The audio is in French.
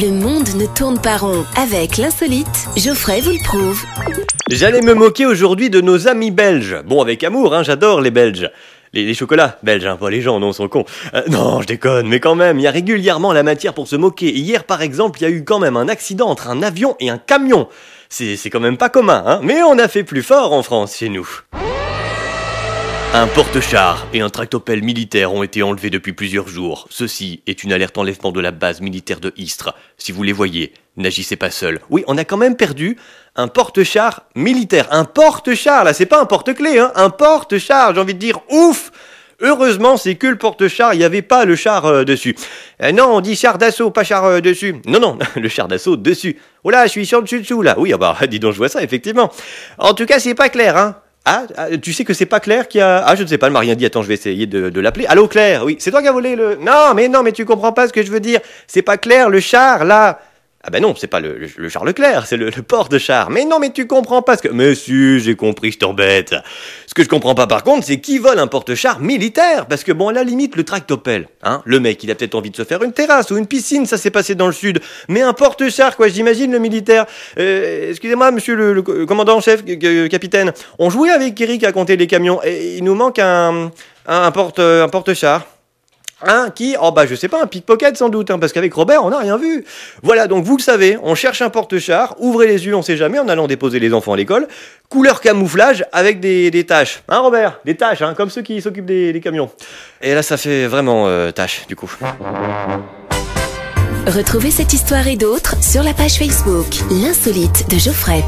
Le monde ne tourne pas rond. Avec l'insolite, Geoffrey vous le prouve. J'allais me moquer aujourd'hui de nos amis belges. Bon, avec amour, hein, j'adore les Belges. Les, chocolats belges, hein, pas les gens, non, sont cons. Euh, non, je déconne, mais quand même, il y a régulièrement la matière pour se moquer. Hier, par exemple, il y a eu quand même un accident entre un avion et un camion. C'est quand même pas commun, hein. Mais on a fait plus fort en France, chez nous. Un porte-char et un tractopelle militaire ont été enlevés depuis plusieurs jours. Ceci est une alerte enlèvement de la base militaire de Istres. Si vous les voyez, n'agissez pas seul. Oui, on a quand même perdu un porte-char militaire. Un porte-char, là, c'est pas un porte-clé, hein. Un porte-char, j'ai envie de dire ouf! Heureusement, c'est que le porte-char, il n'y avait pas le char euh, dessus. Euh, non, on dit char d'assaut, pas char euh, dessus. Non, non, le char d'assaut dessus. Oh là, je suis sur dessus-dessous, là. Oui, ah bah, dis donc, je vois ça, effectivement. En tout cas, c'est pas clair, hein. Ah, ah, tu sais que c'est pas Claire qui a. Ah, je ne sais pas, elle m'a rien dit. Attends, je vais essayer de, l'appeler. Allô, Claire Oui, c'est toi qui as volé le. Non, mais non, mais tu comprends pas ce que je veux dire. C'est pas Claire, le char, là. Ah ben non, c'est pas le, char Leclerc, c'est le, porte char. Mais non, mais tu comprends pas ce que... Monsieur, j'ai compris, je t'embête. Ce que je comprends pas par contre, c'est qui vole un porte-char militaire Parce que bon, à la limite, le tractopelle, hein, le mec, il a peut-être envie de se faire une terrasse ou une piscine, ça s'est passé dans le sud. Mais un porte-char, quoi, j'imagine le militaire. Euh, Excusez-moi, monsieur le, commandant-chef, capitaine, on jouait avec Eric à compter les camions et il nous manque un, un, un porte-char. Un qui Oh bah je sais pas, un pickpocket sans doute, hein, parce qu'avec Robert on n'a rien vu. Voilà, donc vous le savez, on cherche un porte-char, ouvrez les yeux, on sait jamais, en allant déposer les enfants à l'école, couleur camouflage avec des, des tâches. Hein Robert Des tâches, hein, comme ceux qui s'occupent des, camions. Et là ça fait vraiment euh, tâche du coup. Retrouvez cette histoire et d'autres sur la page Facebook L'insolite de Geoffrey.